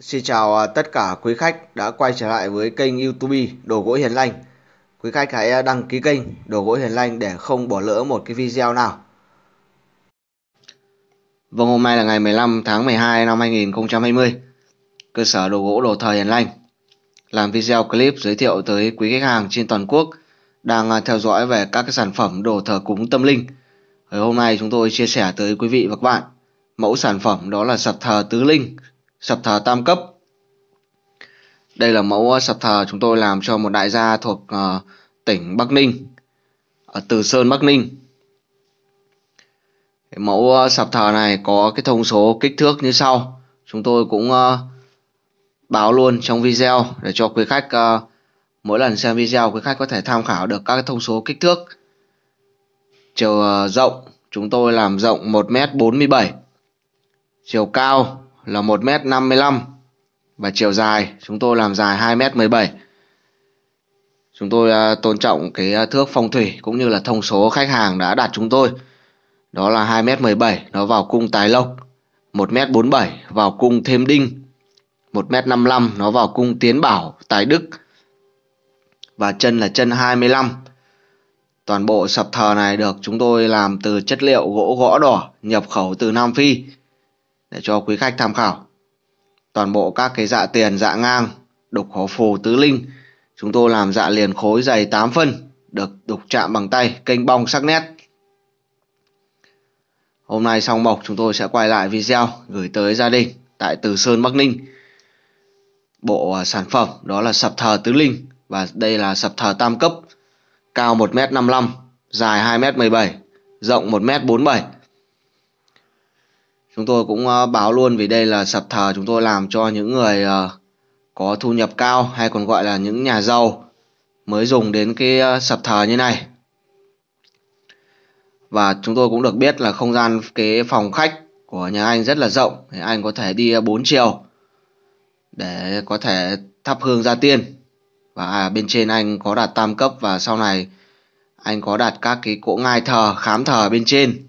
Xin chào à, tất cả quý khách đã quay trở lại với kênh YouTube Đồ gỗ Hiền Lành. Quý khách hãy à, đăng ký kênh Đồ gỗ Hiền Lành để không bỏ lỡ một cái video nào. Vâng, hôm nay là ngày 15 tháng 12 năm 2020. Cơ sở đồ gỗ đồ thờ Hiền Lành làm video clip giới thiệu tới quý khách hàng trên toàn quốc đang à, theo dõi về các cái sản phẩm đồ thờ cúng tâm linh. hôm nay chúng tôi chia sẻ tới quý vị và các bạn mẫu sản phẩm đó là sập thờ tứ linh sập thờ tam cấp đây là mẫu ờ, sập thờ chúng tôi làm cho một đại gia thuộc uh, tỉnh Bắc Ninh ở Từ Sơn Bắc Ninh mẫu ờ, sập thờ này có cái thông số kích thước như sau chúng tôi cũng uh, báo luôn trong video để cho quý khách uh, mỗi lần xem video quý khách có thể tham khảo được các thông số kích thước chiều rộng chúng tôi làm rộng 1m47 chiều cao là 1m55 và chiều dài chúng tôi làm dài 2m17. Chúng tôi uh, tôn trọng cái à, thước phong thủy cũng như là thông số khách hàng đã đặt chúng tôi. Đó là 2m17 nó vào cung tài lộc, 1m47 vào cung thêm đinh, 1m55 nó vào cung tiến bảo tài đức và chân là chân 25. Toàn bộ sập thờ này được chúng tôi làm từ chất liệu gỗ gõ đỏ nhập khẩu từ Nam Phi để cho quý khách tham khảo toàn bộ các cái dạ tiền dạ ngang đục hổ phù tứ linh chúng tôi làm dạ liền khối dày 8 phân được đục chạm bằng tay kênh bong sắc nét hôm nay xong mộc chúng tôi sẽ quay lại video gửi tới gia đình tại Từ Sơn Bắc Ninh bộ à, sản phẩm đó là sập thờ tứ linh và đây là sập thờ tam cấp cao 1m55 dài 2m17 rộng 1m47 chúng tôi cũng ờ, báo luôn vì đây là sập thờ chúng tôi làm cho những người ờ, có thu nhập cao hay còn gọi là những nhà giàu mới dùng đến cái ờ, sập thờ như này và chúng tôi cũng được biết là không gian cái phòng khách của nhà anh rất là rộng thì anh có thể đi 4 chiều để có thể thắp hương gia tiên và à, bên trên anh có đặt tam cấp và sau này anh có đặt các cái cỗ ngai thờ khám thờ bên trên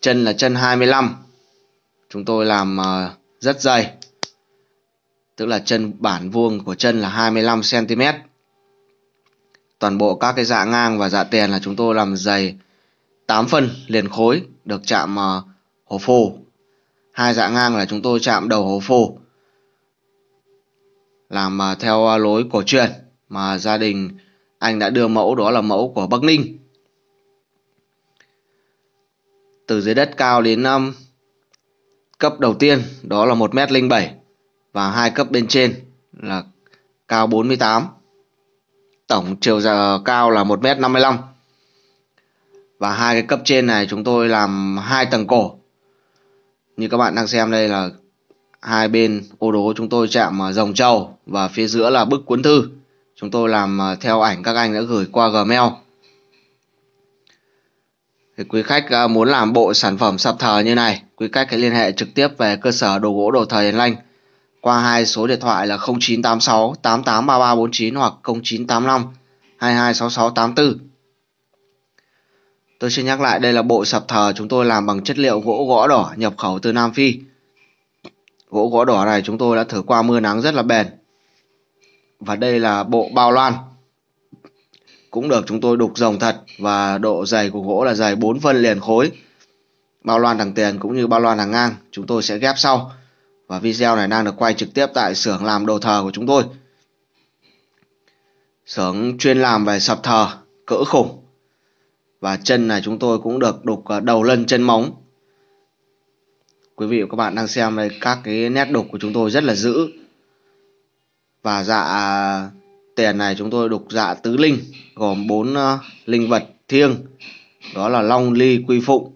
chân là chân 25 chúng tôi làm ờ, rất dày tức là chân bản vuông của chân là 25 cm toàn bộ các cái dạ ngang và dạ tiền là chúng tôi làm dày 8 phân liền khối được chạm ờ, hồ phô hai dạ ngang là chúng tôi chạm đầu hồ phô làm uh, theo lối cổ truyền mà gia đình anh đã đưa mẫu đó là mẫu của Bắc Ninh từ dưới đất cao đến um, cấp đầu tiên đó là 1m07 và hai cấp bên trên là cao 48. Tổng chiều giờ cao là 1m55. Và hai cái cấp trên này chúng tôi làm hai tầng cổ. Như các bạn đang xem đây là hai bên ô đố chúng tôi chạm dòng trâu và phía giữa là bức cuốn thư. Chúng tôi làm uh, theo ảnh các anh đã gửi qua Gmail thì quý khách ờ, muốn làm bộ sản phẩm sập thờ như này quý khách hãy liên hệ trực tiếp về cơ sở đồ gỗ đồ thờ Hiền Lanh qua hai số điện thoại là 0986 883349 hoặc 0985 226684 Tôi xin nhắc lại đây là bộ sập thờ chúng tôi làm bằng chất liệu gỗ gõ đỏ nhập khẩu từ Nam Phi Gỗ gõ đỏ này chúng tôi đã thử qua mưa nắng rất là bền Và đây là bộ bao loan cũng được chúng tôi đục rồng thật và độ dày của gỗ là dày 4 phân liền khối. Bao loan thẳng tiền cũng như bao loan hàng ngang chúng tôi sẽ ghép sau. Và video này đang được quay trực tiếp tại xưởng làm đồ thờ của chúng tôi. Xưởng chuyên làm về sập thờ, cỡ khủng. Và chân này chúng tôi cũng được đục đầu lân chân móng. Quý vị và các bạn đang xem đây các cái nét đục của chúng tôi rất là dữ. Và dạ tiền này chúng tôi đục dạ tứ linh gồm bốn uh, linh vật thiêng đó là long ly quy phụng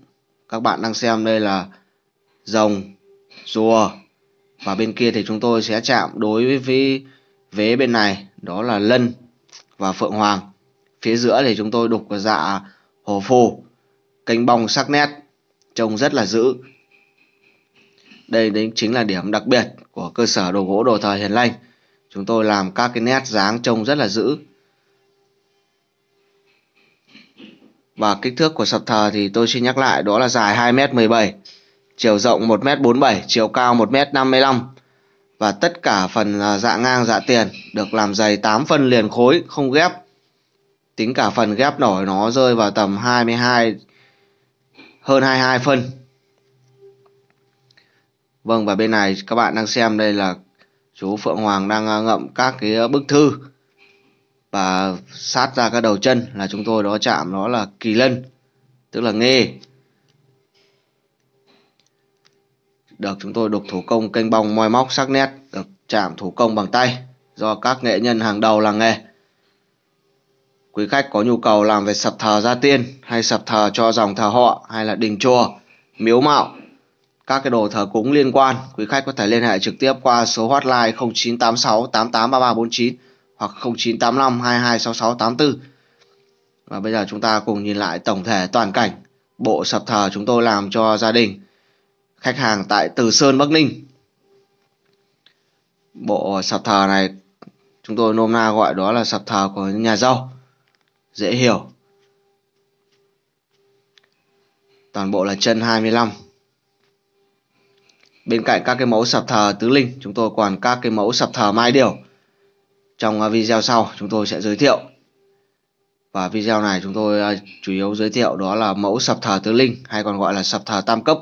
các bạn đang xem đây là rồng rùa và bên kia thì chúng tôi sẽ chạm đối với, với vế bên này đó là lân và phượng hoàng phía giữa thì chúng tôi đục dạ hồ phù cánh bong sắc nét trông rất là dữ đây đấy chính là điểm đặc biệt của cơ sở đồ gỗ đồ thờ hiền lành chúng tôi làm các cái nét dáng trông rất là dữ và kích thước của sập thờ thì tôi xin nhắc lại đó là dài 2m17 chiều rộng 1m47 chiều cao 1m55 và tất cả phần à, dạ ngang dạ tiền được làm dày 8 phân liền khối không ghép tính cả phần ghép nổi nó rơi vào tầm 22 hơn 22 phân Vâng và bên này các bạn đang xem đây là chú Phượng Hoàng đang à, ngậm các cái à, bức thư và sát ra các đầu chân là chúng tôi đó chạm nó là kỳ lân tức là nghe được chúng tôi đục thủ công kênh bong moi móc sắc nét được chạm thủ công bằng tay do các nghệ nhân hàng đầu làng nghề quý khách có nhu cầu làm về sập thờ gia tiên hay sập thờ cho dòng thờ họ hay là đình chùa miếu mạo các cái đồ thờ cúng liên quan, quý khách có thể liên hệ trực tiếp qua số hotline 0986 883349 hoặc 0985 226684. Và bây giờ chúng ta cùng nhìn lại tổng thể toàn cảnh bộ sập thờ chúng tôi làm cho gia đình khách hàng tại Từ Sơn Bắc Ninh. Bộ sập thờ này chúng tôi nôm na gọi đó là sập thờ của nhà giàu. Dễ hiểu. Toàn bộ là chân 25 bên cạnh các cái mẫu sập thờ tứ linh chúng tôi còn các cái mẫu sập thờ mai điều trong à, video sau chúng tôi sẽ giới thiệu và video này chúng tôi à, chủ yếu giới thiệu đó là mẫu sập thờ tứ linh hay còn gọi là sập thờ tam cấp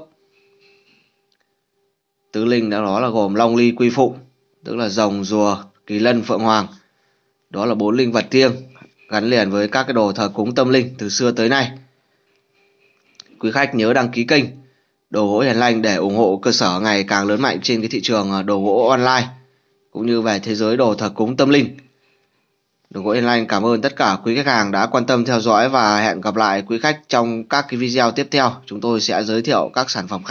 tứ linh đó là gồm long ly quy phụng tức là rồng rùa kỳ lân phượng hoàng đó là bốn linh vật thiêng gắn liền với các cái đồ thờ cúng tâm linh từ xưa tới nay quý khách nhớ đăng ký kênh đồ gỗ hiền lành để ủng hộ cơ sở ngày càng lớn mạnh trên cái thị trường ờ, đồ gỗ online cũng như về thế giới đồ thờ cúng tâm linh. Đồ gỗ hiền lành cảm ơn tất cả quý khách hàng đã quan tâm theo dõi và hẹn gặp lại quý khách trong các cái video tiếp theo. Chúng tôi sẽ giới thiệu các sản phẩm khác.